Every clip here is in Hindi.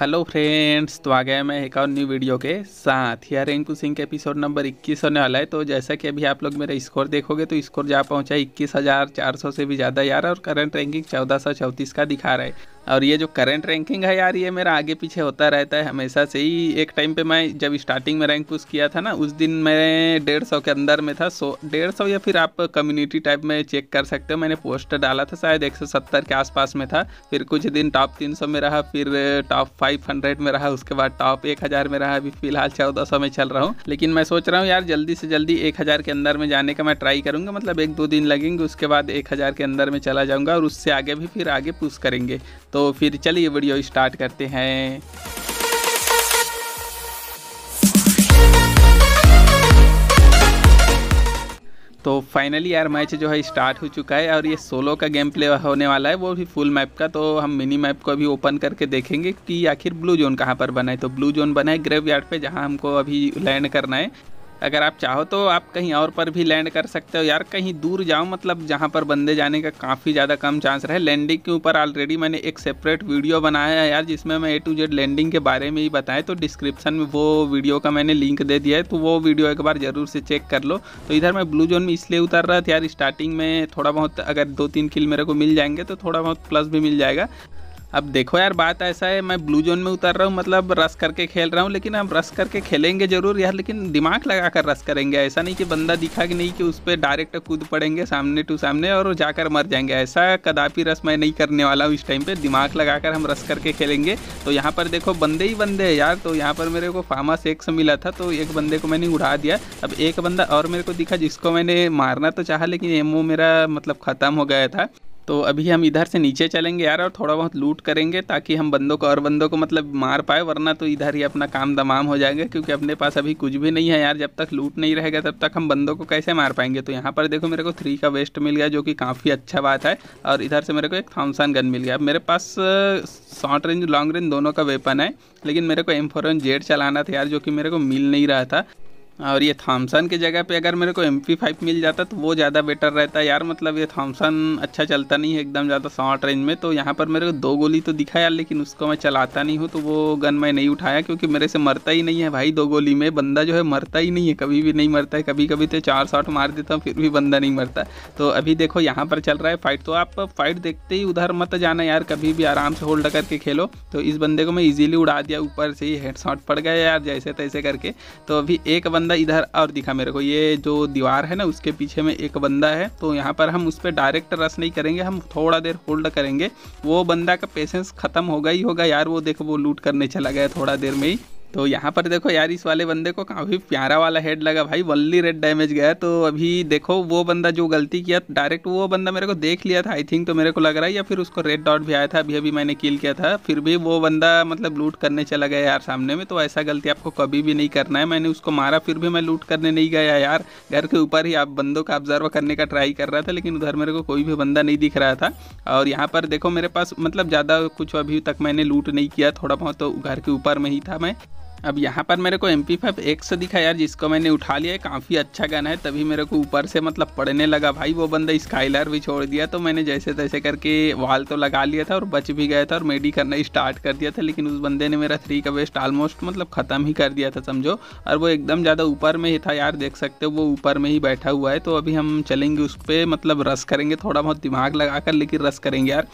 हेलो फ्रेंड्स तो आ गया मैं एक और न्यू वीडियो के साथ यार रिंकू सिंह के एपिसोड नंबर 21 होने वाला है तो जैसा कि अभी आप लोग मेरा स्कोर देखोगे तो स्कोर जा पहुंचा इक्कीस हज़ार चार सौ से भी ज़्यादा यार और करंट रैंकिंग चौदह सौ का दिखा रहा है और ये जो करंट रैंकिंग है यार ये मेरा आगे पीछे होता रहता है हमेशा से ही एक टाइम पे मैं जब स्टार्टिंग में रैंक पुश किया था ना उस दिन मैं डेढ़ सौ के अंदर में था सो डेढ़ सौ या फिर आप कम्युनिटी टाइप में चेक कर सकते हो मैंने पोस्टर डाला था शायद एक सौ सत्तर के आसपास में था फिर कुछ दिन टॉप तीन सौ में रहा फिर टॉप फाइव हंड्रेड में रहा उसके बाद टॉप एक हज़ार में रहा अभी फिलहाल चौदह सौ में चल रहा हूँ लेकिन मैं सोच रहा हूँ यार जल्दी से जल्दी एक हज़ार के अंदर में जाने का मैं ट्राई करूँगा मतलब एक दो दिन लगेंगे उसके बाद एक हज़ार के अंदर में चला जाऊँगा और उससे आगे भी फिर आगे पुश करेंगे तो फिर चलिए वीडियो स्टार्ट करते हैं तो फाइनली यार मैच जो है स्टार्ट हो चुका है और ये सोलो का गेम प्ले होने वाला है वो भी फुल मैप का तो हम मिनी मैप को अभी ओपन करके देखेंगे कि आखिर ब्लू जोन कहाँ पर बना है तो ब्लू जोन बना है ग्रेव यार्ड पर जहाँ हमको अभी लैंड करना है अगर आप चाहो तो आप कहीं और पर भी लैंड कर सकते हो यार कहीं दूर जाओ मतलब जहाँ पर बंदे जाने का काफ़ी ज़्यादा कम चांस रहे लैंडिंग के ऊपर ऑलरेडी मैंने एक सेपरेट वीडियो बनाया है यार जिसमें मैं ए टू जेड लैंडिंग के बारे में ही बताएं तो डिस्क्रिप्शन में वो वीडियो का मैंने लिंक दे दिया है तो वो वीडियो एक बार ज़रूर से चेक कर लो तो इधर मैं ब्लू जोन में इसलिए उतर रहा था यार स्टार्टिंग में थोड़ा बहुत अगर दो तीन किल मेरे को मिल जाएंगे तो थोड़ा बहुत प्लस भी मिल जाएगा अब देखो यार बात ऐसा है मैं ब्लू जोन में उतर रहा हूँ मतलब रस करके खेल रहा हूँ लेकिन हम रस करके खेलेंगे जरूर यार लेकिन दिमाग लगा कर रस करेंगे ऐसा नहीं कि बंदा दिखा कि नहीं कि उस पर डायरेक्ट कूद पड़ेंगे सामने टू सामने और जाकर मर जाएंगे ऐसा कदापि रस मैं नहीं करने वाला हूँ इस टाइम पर दिमाग लगा कर हम रस करके खेलेंगे तो यहाँ पर देखो बंदे ही बंदे है यार तो यहाँ पर मेरे को फार्मा सेक्स मिला था तो एक बंदे को मैंने उड़ा दिया अब एक बंदा और मेरे को दिखा जिसको मैंने मारना तो चाहा लेकिन एमओ मेरा मतलब ख़त्म हो गया था तो अभी हम इधर से नीचे चलेंगे यार और थोड़ा बहुत लूट करेंगे ताकि हम बंदों को और बंदों को मतलब मार पाए वरना तो इधर ही अपना काम दमाम हो जाएगा क्योंकि अपने पास अभी कुछ भी नहीं है यार जब तक लूट नहीं रहेगा तब तक हम बंदों को कैसे मार पाएंगे तो यहाँ पर देखो मेरे को थ्री का वेस्ट मिल गया जो कि काफ़ी अच्छा बात है और इधर से मेरे को एक थॉमसन गन मिल गया मेरे पास शॉर्ट रेंज लॉन्ग रेंज दोनों का वेपन है लेकिन मेरे को एम फोर जेड चलाना था यार जो कि मेरे को मिल नहीं रहा था और ये थॉमसन की जगह पे अगर मेरे को एम फाइव मिल जाता तो वो ज़्यादा बेटर रहता यार मतलब ये थॉमसन अच्छा चलता नहीं है एकदम ज़्यादा शॉर्ट रेंज में तो यहाँ पर मेरे को दो गोली तो दिखा यार लेकिन उसको मैं चलाता नहीं हूँ तो वो गन मैं नहीं उठाया क्योंकि मेरे से मरता ही नहीं है भाई दो गोली में बंदा जो है मरता ही नहीं है कभी भी नहीं मरता है कभी कभी तो चार शॉट मार देता हूँ फिर भी बंदा नहीं मरता तो अभी देखो यहाँ पर चल रहा है फाइट तो आप फाइट देखते ही उधर मत जाना यार कभी भी आराम से होल्ड करके खेलो तो इस बंदे को मैं ईजिली उड़ा दिया ऊपर से ही हेड पड़ गया यार जैसे तैसे करके तो अभी एक बंदा बंदा इधर और दिखा मेरे को ये जो दीवार है ना उसके पीछे में एक बंदा है तो यहाँ पर हम उस पर डायरेक्ट रस नहीं करेंगे हम थोड़ा देर होल्ड करेंगे वो बंदा का पेशेंस खत्म होगा ही होगा यार वो देखो वो लूट करने चला गया थोड़ा देर में ही तो यहाँ पर देखो यार इस वाले बंदे को काफ़ी प्यारा वाला हेड लगा भाई वल्ली रेड डैमेज गया तो अभी देखो वो बंदा जो गलती किया डायरेक्ट वो बंदा मेरे को देख लिया था आई थिंक तो मेरे को लग रहा है या फिर उसको रेड डॉट भी आया था अभी अभी मैंने किल किया था फिर भी वो बंदा मतलब लूट करने चला गया यार सामने में तो ऐसा गलती आपको कभी भी नहीं करना है मैंने उसको मारा फिर भी मैं लूट करने नहीं गया यार घर के ऊपर ही आप बंदों का ऑब्जर्व करने का ट्राई कर रहा था लेकिन उधर मेरे को कोई भी बंदा नहीं दिख रहा था और यहाँ पर देखो मेरे पास मतलब ज़्यादा कुछ अभी तक मैंने लूट नहीं किया थोड़ा बहुत तो घर के ऊपर में ही था मैं अब यहाँ पर मेरे को एम पी फाइव एक्स दिखा यार जिसको मैंने उठा लिया है काफ़ी अच्छा गन है तभी मेरे को ऊपर से मतलब पड़ने लगा भाई वो बंदा स्काइलर भी छोड़ दिया तो मैंने जैसे तैसे करके वाल तो लगा लिया था और बच भी गया था और मेडी करना स्टार्ट कर दिया था लेकिन उस बंदे ने मेरा थ्री का वेस्ट ऑलमोस्ट मतलब ख़त्म ही कर दिया था समझो और वो एकदम ज़्यादा ऊपर में ही था यार देख सकते हो वो ऊपर में ही बैठा हुआ है तो अभी हम चलेंगे उस पर मतलब रस करेंगे थोड़ा बहुत दिमाग लगा कर लेकिन रस करेंगे यार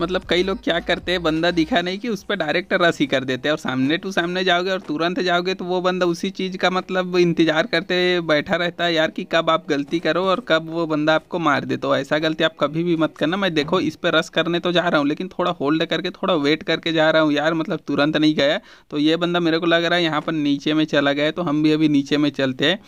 मतलब कई लोग क्या करते हैं बंदा दिखा नहीं कि उस पर डायरेक्ट रस ही कर देते हैं और सामने टू सामने जाओगे और तुरंत जाओगे तो वो बंदा उसी चीज़ का मतलब इंतजार करते बैठा रहता है यार कि कब आप गलती करो और कब वो बंदा आपको मार दे तो ऐसा गलती आप कभी भी मत करना मैं देखो इस पर रस करने तो जा रहा हूँ लेकिन थोड़ा होल्ड करके थोड़ा वेट करके जा रहा हूँ यार मतलब तुरंत नहीं गया तो ये बंदा मेरे को लग रहा है यहाँ पर नीचे में चला गया तो हम भी अभी नीचे में चलते हैं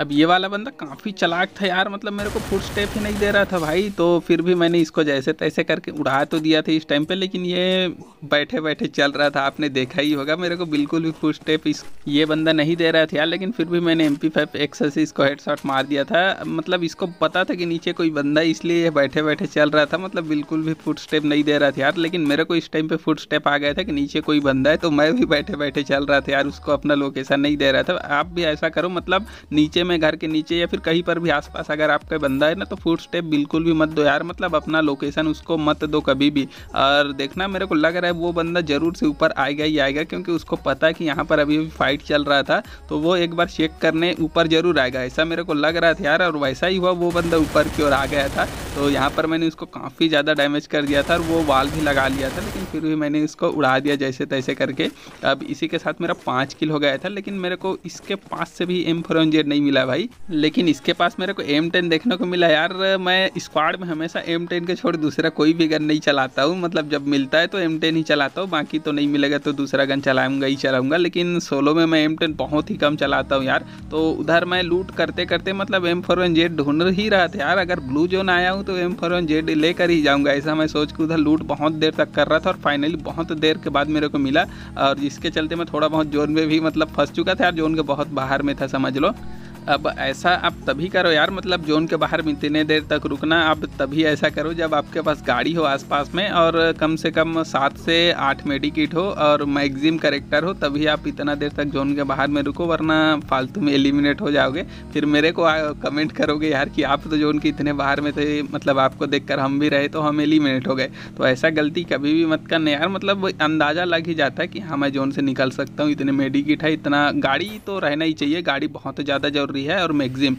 अब ये वाला बंदा काफ़ी चलाक था यार मतलब मेरे को फुट स्टेप ही नहीं दे रहा था भाई तो फिर भी मैंने इसको जैसे तैसे करके उड़ा तो दिया था इस टाइम पे लेकिन ये बैठे बैठे चल रहा था आपने देखा ही होगा मेरे को बिल्कुल भी फुट स्टेप इस ये बंदा नहीं दे रहा था यार लेकिन फिर भी मैंने एम पी फाइव एक्सर से इसको हेडशॉट मार दिया था मतलब इसको पता था कि नीचे कोई बंदा इसलिए बैठे बैठे चल रहा था मतलब बिल्कुल भी फुट स्टेप नहीं दे रहा था यार लेकिन मेरे को इस टाइम पर फुट स्टेप आ गया था कि नीचे कोई बंदा है तो मैं भी बैठे बैठे चल रहा था यार उसको अपना लोकेशन नहीं दे रहा था आप भी ऐसा करो मतलब नीचे में घर के नीचे या फिर कहीं पर भी आसपास अगर आपका बंदा है ना तो फूड स्टेप बिल्कुल भी मत दो यार मतलब अपना लोकेशन उसको मत दो कभी भी और देखना मेरे को लग रहा है वो बंदा ज़रूर से ऊपर आएगा ही आएगा क्योंकि उसको पता है कि यहाँ पर अभी फाइट चल रहा था तो वो एक बार चेक करने ऊपर ज़रूर आएगा ऐसा मेरे को लग रहा था यार और वैसा ही हुआ वो बंदा ऊपर की ओर आ गया था तो यहाँ पर मैंने उसको काफ़ी ज़्यादा डैमेज कर दिया था और वो वाल भी लगा लिया था लेकिन फिर भी मैंने उसको उड़ा दिया जैसे तैसे करके अब इसी के साथ मेरा पाँच किल हो गया था लेकिन मेरे को इसके पास से भी एम फोर नहीं मिला भाई लेकिन इसके पास मेरे को एम टेन देखने को मिला यार मैं स्क्वाड में हमेशा एम टेन के छोड़ दूसरा कोई भी गन नहीं चलाता हूँ मतलब जब मिलता है तो एम टेन ही चलाता हूँ बाकी तो नहीं मिलेगा तो दूसरा गन चलाऊंगा ही चलाऊंगा लेकिन सोलो में मैं एम टेन बहुत ही कम चलाता हूँ यार तो उधर मैं लूट करते करते मतलब एम फोर वन जेड ढूंढ ही रहा था यार अगर ब्लू जोन आया हूँ तो एम फोर वन जेड लेकर ही जाऊँगा ऐसा मैं सोच के उधर लूट बहुत देर तक कर रहा था और फाइनली बहुत देर के बाद मेरे को मिला और जिसके चलते मैं थोड़ा बहुत जोन में भी मतलब फंस चुका था यार जोन के बहुत बाहर में था समझ लो अब ऐसा आप तभी करो यार मतलब जोन के बाहर में इतने देर तक रुकना आप तभी ऐसा करो जब आपके पास गाड़ी हो आसपास में और कम से कम सात से आठ मेडिकेट हो और मैगजिम करेक्टर हो तभी आप इतना देर तक जोन के बाहर में रुको वरना फालतू में एलिमिनेट हो जाओगे फिर मेरे को कमेंट करोगे यार कि आप तो जोन के इतने बाहर में थे मतलब आपको देख हम भी रहे तो हम एलिमिनेट हो गए तो ऐसा गलती कभी भी मत करना यार मतलब अंदाज़ा लग ही जाता है कि हाँ मैं जोन से निकल सकता हूँ इतने मेडिकेट है इतना गाड़ी तो रहना ही चाहिए गाड़ी बहुत ज़्यादा जरूरी रही है और मैगजिम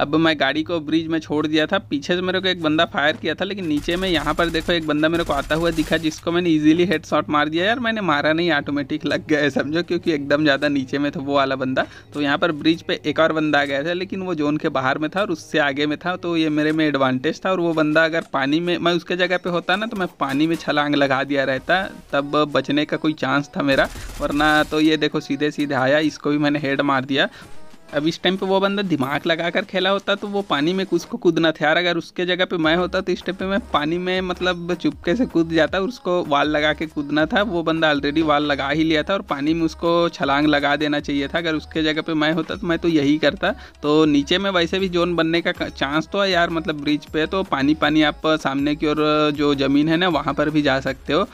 अब मैं गाड़ी को ब्रिज में छोड़ दिया था पीछे से मेरे को एक बंदा फायर किया था लेकिन नीचे में यहाँ पर देखो एक बंदा मेरे को आता हुआ दिखा जिसको मैंने इजीली हेड शॉट मार दिया यार मैंने मारा नहीं ऑटोमेटिक लग गया है समझो क्योंकि एकदम ज़्यादा नीचे में था वो वाला बंदा तो यहाँ पर ब्रिज पर एक और बंदा आ गया था लेकिन वो जोन के बाहर में था और उससे आगे में था तो ये मेरे में एडवांटेज था और वो बंदा अगर पानी में मैं उसके जगह पर होता ना तो मैं पानी में छलांग लगा दिया रहता तब बचने का कोई चांस था मेरा वरना तो ये देखो सीधे सीधे आया इसको भी मैंने हेड मार दिया अब इस टाइम पे वो बंदा दिमाग लगा कर खेला होता तो वो पानी में कुछ को कूदना था यार अगर उसके जगह पे मैं होता तो इस टाइम पे मैं पानी में मतलब चुपके से कूद जाता और उसको वाल लगा के कूदना था वो बंदा ऑलरेडी वाल लगा ही लिया था और पानी में उसको छलांग लगा देना चाहिए था अगर उसके जगह पर मैं होता तो मैं तो यही करता तो नीचे में वैसे भी जोन बनने का चांस तो है यार मतलब ब्रिज पे तो पानी पानी आप सामने की ओर जो ज़मीन है ना वहाँ पर भी जा सकते हो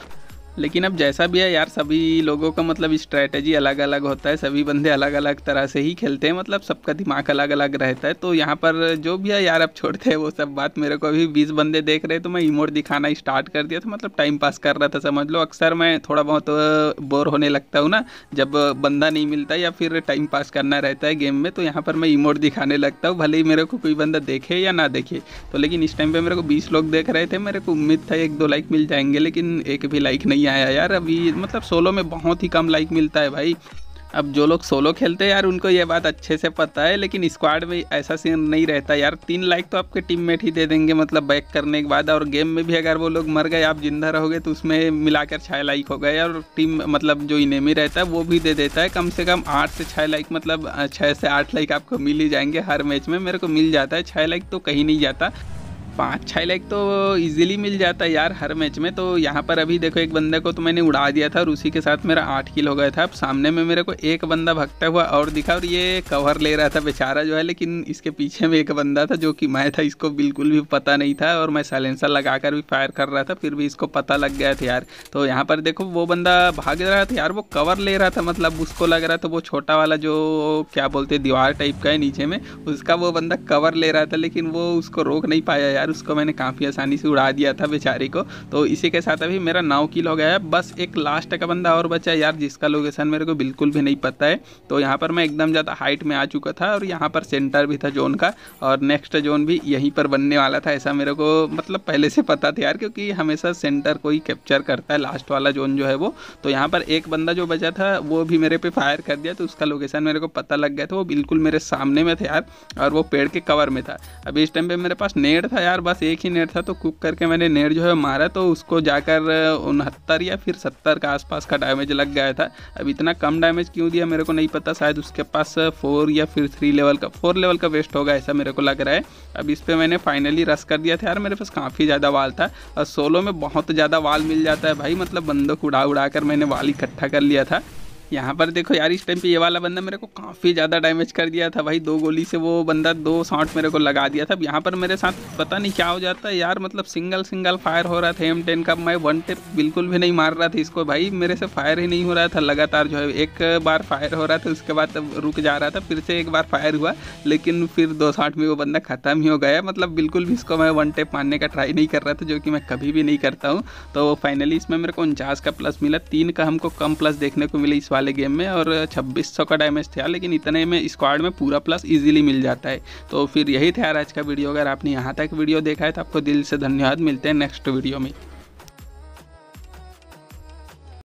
लेकिन अब जैसा भी है यार सभी लोगों का मतलब स्ट्रैटेजी अलग अलग होता है सभी बंदे अलग अलग तरह से ही खेलते हैं मतलब सबका दिमाग अलग अलग रहता है तो यहाँ पर जो भी है यार अब छोड़ते हैं वो सब बात मेरे को अभी बीस बंदे देख रहे तो मैं इमोट दिखाना स्टार्ट कर दिया था मतलब टाइम पास कर रहा था समझ लो अक्सर मैं थोड़ा बहुत बोर होने लगता हूँ ना जब बंदा नहीं मिलता या फिर टाइम पास करना रहता है गेम में तो यहाँ पर मैं इमोट दिखाने लगता हूँ भले ही मेरे को कोई बंदा देखे या ना देखे तो लेकिन इस टाइम पर मेरे को बीस लोग देख रहे थे मेरे को उम्मीद था एक दो लाइक मिल जाएंगे लेकिन एक भी लाइक नहीं नहीं आया यार अभी मतलब सोलो में बहुत ही कम लाइक मिलता है भाई अब जो लोग सोलो खेलते हैं यार उनको ये बात अच्छे से पता है लेकिन स्क्वाड में ऐसा सीन नहीं रहता यार तीन लाइक तो आपके टीममेट ही दे देंगे मतलब बैक करने के बाद और गेम में भी अगर वो लोग मर गए आप जिंदा रहोगे तो उसमें मिलाकर छः लाइक हो गए और टीम मतलब जो इनेमी रहता है वो भी दे देता है कम से कम आठ से छः लाइक मतलब छः से आठ लाइक आपको मिल ही जाएंगे हर मैच में मेरे को मिल जाता है छः लाइक तो कहीं नहीं जाता पाँच छः लाइक तो इजीली मिल जाता है यार हर मैच में तो यहाँ पर अभी देखो एक बंदे को तो मैंने उड़ा दिया था और उसी के साथ मेरा आठ किल हो गया था अब सामने में मेरे को एक बंदा भगता हुआ और दिखा और ये कवर ले रहा था बेचारा जो है लेकिन इसके पीछे में एक बंदा था जो कि मैं था इसको बिल्कुल भी पता नहीं था और मैं साइलेंसर लगा कर भी फायर कर रहा था फिर भी इसको पता लग गया था यार तो यहाँ पर देखो वो बंदा भाग रहा था यार वो कवर ले रहा था मतलब उसको लग रहा था वो छोटा वाला जो क्या बोलते दीवार टाइप का है नीचे में उसका वो बंदा कवर ले रहा था लेकिन वो उसको रोक नहीं पाया यार यार उसको मैंने काफ़ी आसानी से उड़ा दिया था बेचारे को तो इसी के साथ अभी मेरा नाव किल हो गया है बस एक लास्ट का बंदा और बचा है यार जिसका लोकेशन मेरे को बिल्कुल भी नहीं पता है तो यहाँ पर मैं एकदम ज़्यादा हाइट में आ चुका था और यहाँ पर सेंटर भी था जोन का और नेक्स्ट जोन भी यहीं पर बनने वाला था ऐसा मेरे को मतलब पहले से पता था यार क्योंकि हमेशा सेंटर को ही कैप्चर करता है लास्ट वाला जोन जो है वो तो यहाँ पर एक बंदा जो बचा था वो भी मेरे पे फायर कर दिया तो उसका लोकेशन मेरे को पता लग गया था वो बिल्कुल मेरे सामने में था यार और वो पेड़ के कवर में था अभी इस टाइम पे मेरे पास नेट था यार यार बस एक ही नेट था तो कुक करके मैंने नेट जो है मारा तो उसको जाकर उनहत्तर या फिर सत्तर के आसपास का डैमेज लग गया था अब इतना कम डैमेज क्यों दिया मेरे को नहीं पता शायद उसके पास फोर या फिर थ्री लेवल का फोर लेवल का वेस्ट होगा ऐसा मेरे को लग रहा है अब इस पर मैंने फाइनली रस कर दिया था यार मेरे पास काफ़ी ज़्यादा वाल था और सोलो में बहुत ज़्यादा वाल मिल जाता है भाई मतलब बंदों को उड़ा उड़ा कर मैंने वाल इकट्ठा कर लिया था यहाँ पर देखो यार इस टाइम पे ये वाला बंदा मेरे को काफ़ी ज़्यादा डैमेज कर दिया था भाई दो गोली से वो बंदा दो शॉट मेरे को लगा दिया था अब यहाँ पर मेरे साथ पता नहीं क्या हो जाता है यार मतलब सिंगल सिंगल फायर हो रहा था एम टेन का मैं वन टेप बिल्कुल भी नहीं मार रहा था इसको भाई मेरे से फायर ही नहीं हो रहा था लगातार जो है एक बार फायर हो रहा था उसके बाद रुक जा रहा था फिर से एक बार फायर हुआ लेकिन फिर दो शॉट में वो बंदा ख़त्म ही हो गया मतलब बिल्कुल भी इसको मैं वन टेप मारने का ट्राई नहीं कर रहा था जो कि मैं कभी भी नहीं करता हूँ तो फाइनली इसमें मेरे को उनचास का प्लस मिला तीन का हमको कम प्लस देखने को मिली इस बार वाले गेम में और 2600 का डैमेज था लेकिन इतने में स्क्वाड में पूरा प्लस इजीली मिल जाता है तो फिर यही था यार आज का वीडियो अगर आपने यहाँ तक वीडियो देखा है तो आपको दिल से धन्यवाद मिलते हैं नेक्स्ट वीडियो में